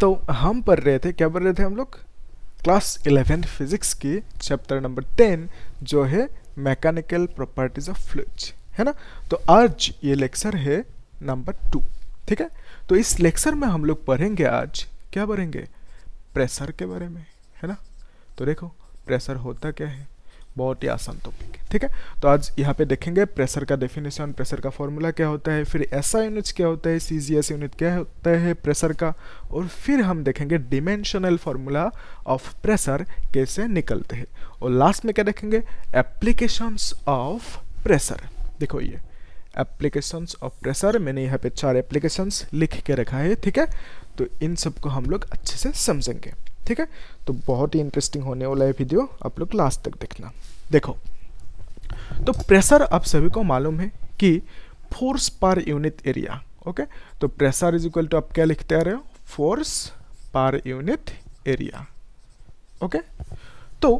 तो हम पढ़ रहे थे क्या पढ़ रहे थे हम लोग क्लास इलेवेंथ फिजिक्स की चैप्टर नंबर टेन जो है मैकेनिकल प्रॉपर्टीज ऑफ फ्लूइड्स है ना तो आज ये लेक्चर है नंबर टू ठीक है तो इस लेक्चर में हम लोग पढ़ेंगे आज क्या पढ़ेंगे प्रेशर के बारे में है ना तो देखो प्रेशर होता क्या है बहुत ही आसान टॉपिक ठीक है तो आज यहाँ पे देखेंगे प्रेशर का डेफिनेशन प्रेशर का फॉर्मूला क्या होता है फिर ऐसा यूनिट्स क्या होता है सी यूनिट क्या होता है प्रेशर का और फिर हम देखेंगे डिमेंशनल फॉर्मूला ऑफ प्रेशर कैसे निकलते हैं और लास्ट में क्या देखेंगे एप्लीकेशंस ऑफ प्रेशर देखो ये एप्लीकेशंस ऑफ प्रेशर मैंने यहाँ पे चार एप्लीकेशंस लिख के रखा है ठीक है तो इन सबको हम लोग अच्छे से समझेंगे ठीक है तो बहुत ही इंटरेस्टिंग होने वाला है वीडियो आप लोग लास्ट तक देखना देखो तो प्रेशर आप सभी को मालूम है कि फोर्स पर यूनिट एरिया ओके तो प्रेशर इज इक्वल टू आप क्या लिखते आ रहे हो फोर्स पर यूनिट एरिया ओके तो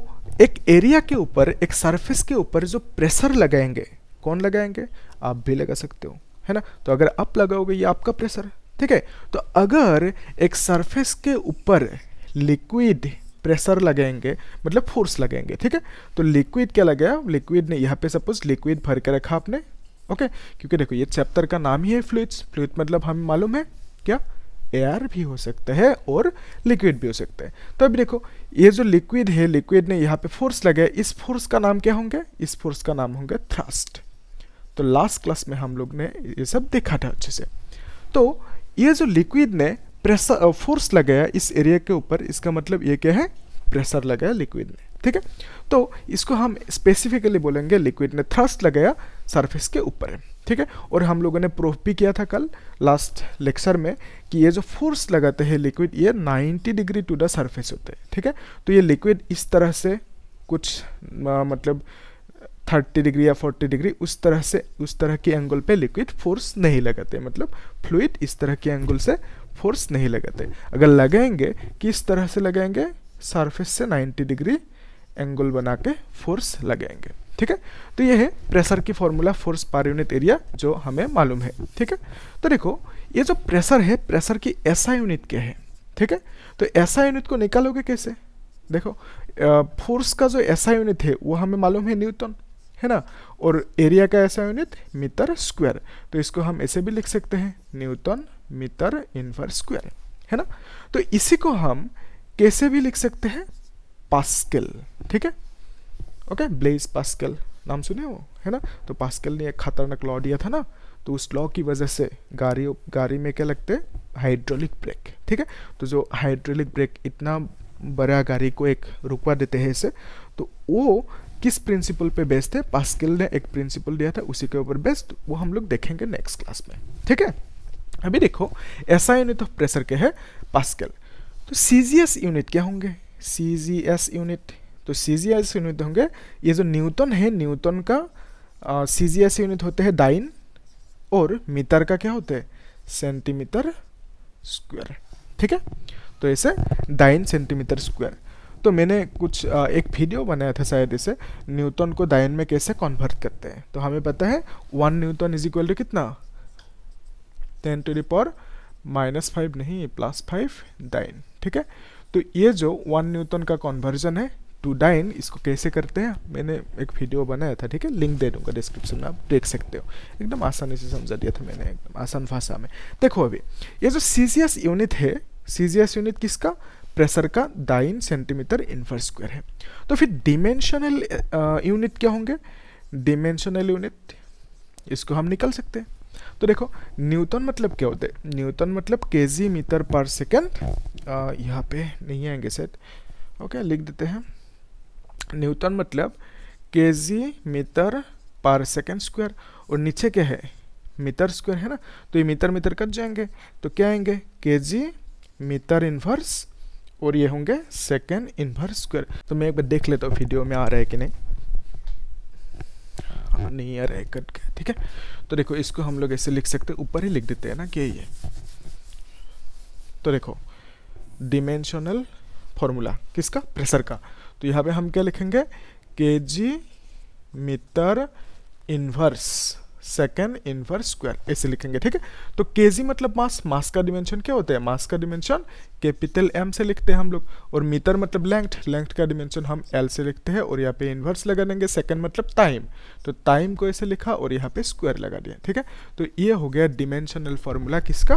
एक एरिया के ऊपर एक सरफेस के ऊपर जो प्रेशर लगाएंगे कौन लगाएंगे आप भी लगा सकते हो है ना तो अगर आप लगाओगे ये आपका प्रेशर ठीक है तो अगर एक सरफेस के ऊपर लिक्विड प्रेशर लगेंगे मतलब फोर्स लगेंगे ठीक है तो लिक्विड क्या लगेगा लिक्विड ने यहाँ पे सपोज लिक्विड भर के रखा आपने ओके क्योंकि देखो ये चैप्टर का नाम ही है फ्लूड्स फ्लूड मतलब हमें मालूम है क्या एयर भी हो सकता है और लिक्विड भी हो सकता है तो अभी देखो ये जो लिक्विड है लिक्विड ने यहाँ पे फोर्स लगे इस फोर्स का नाम क्या होंगे इस फोर्स का नाम होंगे थ्रस्ट तो लास्ट क्लास में हम लोग ने ये सब देखा था अच्छे से तो ये जो लिक्विड ने प्रेशर फोर्स लगाया इस एरिया के ऊपर इसका मतलब ये क्या है प्रेशर लगाया लिक्विड ने ठीक है तो इसको हम स्पेसिफिकली बोलेंगे लिक्विड ने थ्रस्ट लगाया सरफेस के ऊपर ठीक है और हम लोगों ने प्रूफ भी किया था कल लास्ट लेक्चर में कि ये जो फोर्स लगाते हैं लिक्विड ये 90 डिग्री टू द सरफेस होते हैं ठीक है तो ये लिक्विड इस तरह से कुछ आ, मतलब थर्टी डिग्री या फोर्टी डिग्री उस तरह से उस तरह के एंगल पे लिक्विड फोर्स नहीं लगाते मतलब फ्लूड इस तरह के एंगल से फोर्स नहीं लगाते अगर लगाएंगे किस तरह से लगाएंगे सरफेस से 90 डिग्री एंगल बना के फोर्स लगाएंगे ठीक है तो ये है प्रेशर की फॉर्मूला फोर्स पर यूनिट एरिया जो हमें मालूम है ठीक है तो देखो ये जो प्रेशर है प्रेशर की ऐसा यूनिट क्या है ठीक है तो ऐसा यूनिट को निकालोगे कैसे देखो फोर्स का जो ऐसा यूनिट है वो हमें मालूम है न्यूटन है ना और एरिया का ऐसा यूनिट मीटर स्क्वायर तो इसको हम ऐसे भी लिख सकते हैं न्यूटन मीटर इनफर स्क्वायर है ना तो इसी को हम कैसे भी लिख सकते हैं पास्कल ठीक है ओके ब्लेज पास्कल नाम सुने वो है ना तो पास्कल ने एक खतरनाक लॉ दिया था ना तो उस लॉ की वजह से गाड़ी गाड़ी में क्या लगते हाइड्रोलिक ब्रेक ठीक है तो जो हाइड्रोलिक ब्रेक इतना बड़ा गाड़ी को एक रुकवा देते हैं इसे तो वो किस प्रिंसिपल पे बेस्ड है पास्किल ने एक प्रिंसिपल दिया था उसी के ऊपर बेस्ड वो हम लोग देखेंगे नेक्स्ट क्लास में ठीक है अभी देखो ऐसा यूनिट ऑफ प्रेशर के है पास्किल तो सीजीएस यूनिट क्या होंगे सीजीएस यूनिट तो सीजीएस यूनिट होंगे ये जो न्यूटन है न्यूटन का सीजीएस यूनिट होते हैं डाइन और मीटर का क्या होते हैं सेंटीमीटर स्क्वायर ठीक है तो ऐसे डाइन सेंटीमीटर स्क्वायर तो मैंने कुछ एक वीडियो बनाया था शायद इसे न्यूटन को दायन में कैसे कन्वर्ट करते हैं तो हमें पता है one newton is equal to कितना ten to the power minus five नहीं प्लस फाइव डाइन ठीक है तो ये जो वन न्यूटन का कन्वर्जन है टू डाइन इसको कैसे करते हैं मैंने एक वीडियो बनाया था ठीक है लिंक दे दूंगा डिस्क्रिप्शन में आप देख सकते हो एकदम आसानी से समझा दिया था मैंने एकदम आसान भाषा में देखो अभी ये जो सी यूनिट है सी यूनिट किसका प्रेशर का दाइन सेंटीमीटर इन्वर्स स्क्वायर है तो फिर डिमेंशनल यूनिट uh, क्या होंगे डिमेंशनल यूनिट इसको हम निकल सकते हैं तो देखो न्यूटन मतलब क्या होते हैं न्यूटन मतलब K G metre per second uh, यहाँ पे नहीं आएंगे सेट ओके लिख देते हैं न्यूटन मतलब K G metre per second square और नीचे क्या है मीटर स्क्वायर है ना तो ये मीटर मीटर कट जाएंगे तो क्या आएंगे के जी मीटर इनवर्स और ये होंगे सेकेंड इनवर्स स्क्वायर तो मैं एक बार देख लेता हूँ वीडियो में आ रहा है कि नहीं हाँ नहीं आ रहा है कट गया ठीक है तो देखो इसको हम लोग ऐसे लिख सकते ऊपर ही लिख देते हैं ना कि ये तो देखो डिमेंशनल फॉर्मूला किसका प्रेशर का तो यहाँ पे हम क्या लिखेंगे K G metre inverse second inverse square ऐसे लिखेंगे ठीक है तो के मतलब मास मास का डिमेंशन क्या होता है मास का डिमेंशन कैपिटल एम से लिखते हैं हम लोग और मीटर मतलब लेंथ लेंथ का डिमेंशन हम एल से लिखते हैं और यहाँ पे इन्वर्स लगा देंगे सेकेंड मतलब टाइम तो टाइम को ऐसे लिखा और यहाँ पे स्क्वायर लगा दिया ठीक है तो ये हो गया डिमेंशनल फॉर्मूला किसका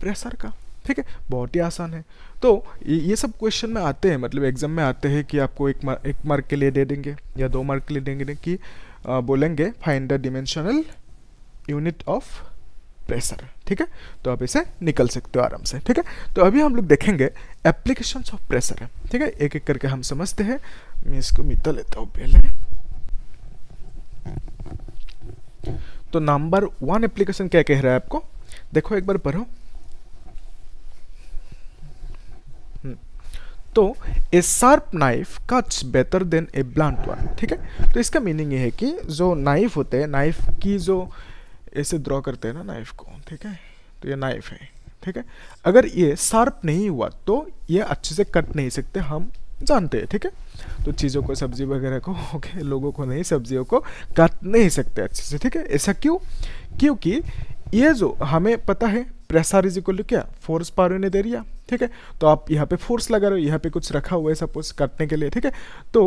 प्रेशर का ठीक है बहुत ही आसान है तो ये सब क्वेश्चन में आते हैं मतलब एग्जाम में आते हैं कि आपको एक मार्क एक मार्क के लिए दे देंगे या दो मार्क के लिए देंगे कि बोलेंगे find the dimensional unit of pressure ठीक है तो आप इसे निकल सकते हो आराम से ठीक है तो अभी हम लोग देखेंगे एप्लीकेशन ऑफ प्रेशर ठीक है एक एक करके हम समझते हैं मैं इसको मिता लेता हूँ पहले तो नंबर वन एप्लीकेशन क्या कह रहा है आपको देखो एक बार पढ़ो तो a sharp knife cuts better than a blunt one ठीक है तो इसका मीनिंग ये है कि जो नाइफ होते हैं नाइफ की जो ऐसे ड्रॉ करते हैं ना नाइफ को ठीक है तो ये नाइफ है ठीक है अगर ये शार्प नहीं हुआ तो ये अच्छे से कट नहीं सकते हम जानते हैं ठीक है थेके? तो चीज़ों को सब्जी वगैरह को ओके लोगों को नहीं सब्जियों को काट नहीं सकते अच्छे से ठीक है ऐसा क्यों क्योंकि ये जो हमें पता है प्रेशर इज इक्वल टू क्या फोर्स ने दे रिया ठीक है तो आप यहाँ पे फोर्स लगा रहे हो यहाँ पे कुछ रखा हुआ है सपोज कटने के लिए ठीक है तो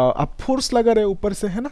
आप फोर्स लगा रहे हो ऊपर से है ना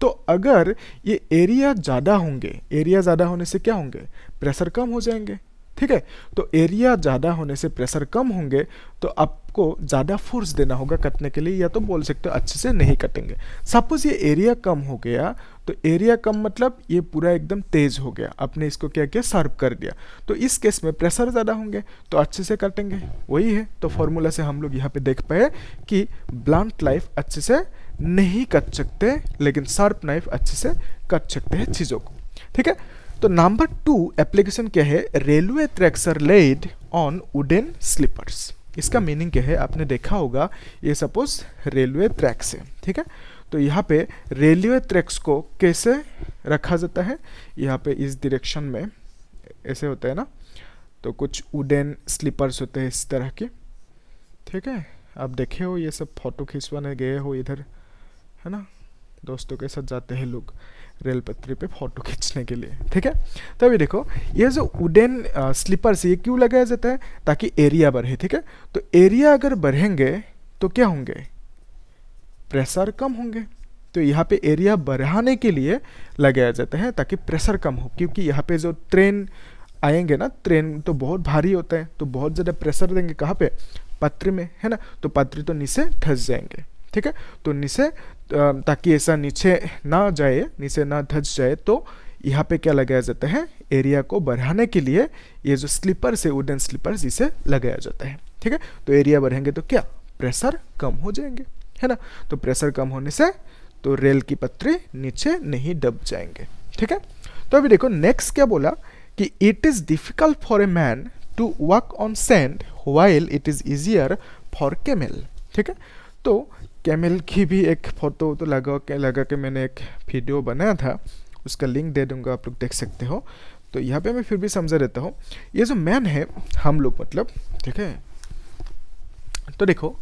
तो अगर ये एरिया ज़्यादा होंगे एरिया ज़्यादा होने से क्या होंगे प्रेशर कम हो जाएंगे ठीक है तो एरिया ज़्यादा होने से प्रेशर कम होंगे तो आपको ज़्यादा फोर्स देना होगा कटने के लिए या तो बोल सकते हो अच्छे से नहीं कटेंगे सपोज ये एरिया कम हो गया तो एरिया कम मतलब ये पूरा एकदम तेज हो गया आपने इसको क्या किया सर्व कर दिया तो इस केस में प्रेशर ज़्यादा होंगे तो अच्छे से कटेंगे वही है तो फॉर्मूला से हम लोग यहाँ पर देख पाए कि ब्लांट लाइफ अच्छे से नहीं कट सकते लेकिन सर्प नाइफ अच्छे से कट सकते हैं चीज़ों को ठीक है तो नंबर टू एप्लीकेशन क्या है railway tracks are laid on wooden sleepers इसका मीनिंग क्या है आपने देखा होगा ये सपोज रेलवे ट्रैक्स है ठीक है तो यहाँ पे रेलवे ट्रैक्स को कैसे रखा जाता है यहाँ पे इस डिरेक्शन में ऐसे होता है ना तो कुछ वुडन स्लीपर्स होते हैं इस तरह के ठीक है आप देखे हो ये सब फोटो खिंचवाने गए हो इधर है ना दोस्तों के साथ जाते हैं लोग रेल पत्री पे फोटो खींचने के लिए ठीक है तो अभी देखो ये जो उडेन स्लीपर से ये क्यों लगाया जाता है ताकि एरिया बढ़े ठीक है तो एरिया अगर बढ़ेंगे तो क्या होंगे प्रेशर कम होंगे तो यहाँ पे एरिया बढ़ाने के लिए लगाया जाता है ताकि प्रेशर कम हो क्योंकि यहाँ पे जो ट्रेन आएंगे ना ट्रेन तो बहुत भारी होता है तो बहुत ज़्यादा प्रेशर देंगे कहाँ पे पत्र में है ना तो पत्र तो नीचे ठस जाएंगे ठीक है तो नीचे ताकि ऐसा नीचे ना जाए नीचे ना धज जाए तो यहाँ पे क्या लगाया जाता है एरिया को बढ़ाने के लिए ये जो स्लीपर है वुडन स्लीपर इसे लगाया जाता है ठीक है तो एरिया बढ़ेंगे तो क्या प्रेशर कम हो जाएंगे है ना तो प्रेशर कम होने से तो रेल की पत्री नीचे नहीं दब जाएंगे ठीक है तो अभी देखो नेक्स्ट क्या बोला कि it is difficult for a man to work on sand while it is easier for camel ठीक है तो कैमल की भी एक फ़ोटो तो लगा के लगा के मैंने एक वीडियो बनाया था उसका लिंक दे दूंगा आप लोग देख सकते हो तो यहाँ पे मैं फिर भी समझा देता हूँ ये जो मैन है हम लोग मतलब ठीक है तो देखो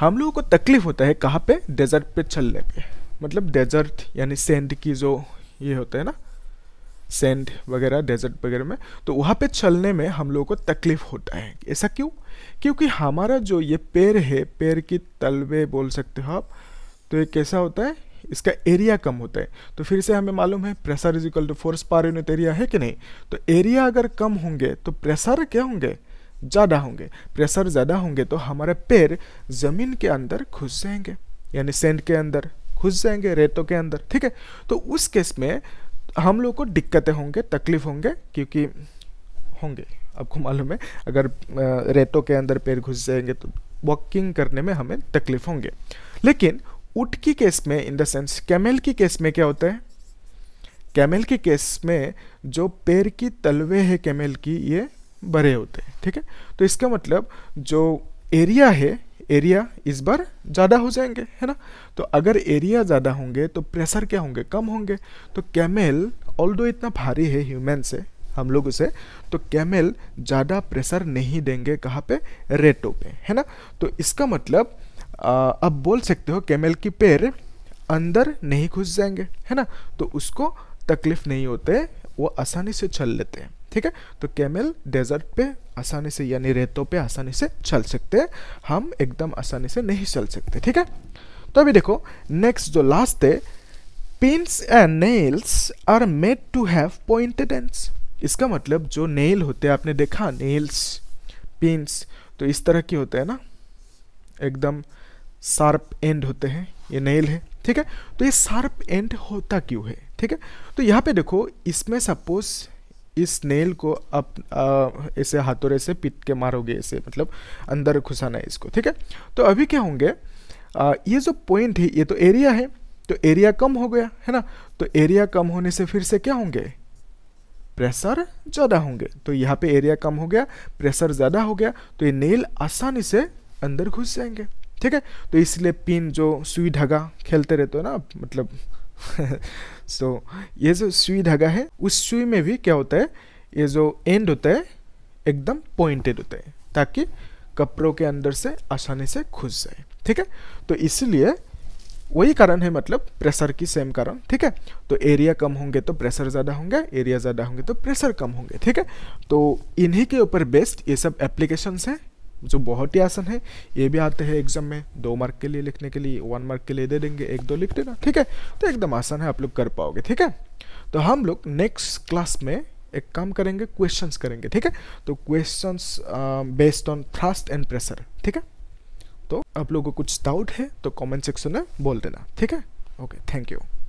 हम लोगों को तकलीफ होता है कहाँ पे डेजर्ट पे चलने पे मतलब डेजर्ट यानी सेंड की जो ये होता है ना सेंट वगैरह डेजर्ट वगैरह में तो वहाँ पे चलने में हम लोगों को तकलीफ़ होता है ऐसा क्यों क्योंकि हमारा जो ये पैर है पैर की तलवे बोल सकते हो आप तो ये कैसा होता है इसका एरिया कम होता है तो फिर से हमें मालूम है pressure is equal to force per unit area है कि नहीं तो एरिया अगर कम होंगे तो प्रेशर क्या होंगे ज़्यादा होंगे प्रेशर ज़्यादा होंगे तो हमारे पैर ज़मीन के अंदर घुस जाएंगे यानी सेंट के अंदर घुस जाएंगे रेतों के अंदर ठीक है तो उस केस में हम लोग को दिक्कतें होंगे तकलीफ होंगे क्योंकि होंगे आपको मालूम है अगर रेतों के अंदर पैर घुस जाएंगे तो वॉकिंग करने में हमें तकलीफ होंगे लेकिन ऊट की केस में इन द सेंस कैमल की केस में क्या होता है कैमल के केस में जो पैर की तलवे है कैमल की ये बड़े होते हैं ठीक है तो इसका मतलब जो एरिया है एरिया इस बार ज़्यादा हो जाएंगे है ना तो अगर एरिया ज़्यादा होंगे तो प्रेशर क्या होंगे कम होंगे तो कैमेल ऑल इतना भारी है ह्यूमन से हम लोग उसे तो कैमेल ज़्यादा प्रेशर नहीं देंगे कहाँ पे रेटो पे है ना तो इसका मतलब आ, अब बोल सकते हो कैमेल की पैर अंदर नहीं घुस जाएंगे है ना तो उसको तकलीफ नहीं होते वो आसानी से चल लेते हैं ठीक है तो कैमल डेजर्ट पे आसानी से यानी रेतों पे आसानी से चल सकते हैं हम एकदम आसानी से नहीं चल सकते ठीक है तो अभी देखो नेक्स्ट जो लास्ट है pins and nails are made to have pointed ends इसका मतलब जो नेल होते हैं आपने देखा नेल्स पिंस तो इस तरह के होते हैं ना एकदम शार्प एंड होते हैं ये नेल है ठीक है तो ये शार्प एंड होता क्यों है ठीक है तो यहाँ पे देखो इसमें सपोज इस नेल को अप ऐसे हाथोरे से पीट के मारोगे ऐसे मतलब अंदर घुसाना है इसको ठीक है तो अभी क्या होंगे आ, ये जो पॉइंट है ये तो एरिया है तो एरिया कम हो गया है ना तो एरिया कम होने से फिर से क्या होंगे प्रेशर ज़्यादा होंगे तो यहाँ पे एरिया कम हो गया प्रेशर ज़्यादा हो गया तो ये नेल आसानी से अंदर घुस जाएंगे ठीक है तो इसलिए पिन जो सुई धागा खेलते रहते हो ना मतलब सो so, ये जो सुई धागा है उस सुई में भी क्या होता है ये जो एंड होता है एकदम पॉइंटेड होता है ताकि कपड़ों के अंदर से आसानी से घुस जाए ठीक है तो इसलिए वही कारण है मतलब प्रेशर की सेम कारण ठीक है तो एरिया कम होंगे तो प्रेशर ज़्यादा होंगे एरिया ज़्यादा होंगे तो प्रेशर कम होंगे ठीक है तो इन्हीं के ऊपर बेस्ड ये सब एप्लीकेशंस हैं जो बहुत ही आसान है ये भी आते हैं एग्जाम में दो मार्क के लिए लिखने के लिए वन मार्क के लिए दे देंगे एक दो लिख देना ठीक है तो एकदम आसान है आप लोग कर पाओगे ठीक है तो हम लोग नेक्स्ट क्लास में एक काम करेंगे क्वेश्चंस करेंगे ठीक है तो questions based on thrust and pressure ठीक है तो आप लोगों को कुछ डाउट है तो कमेंट सेक्शन में बोल देना ठीक है ओके थैंक यू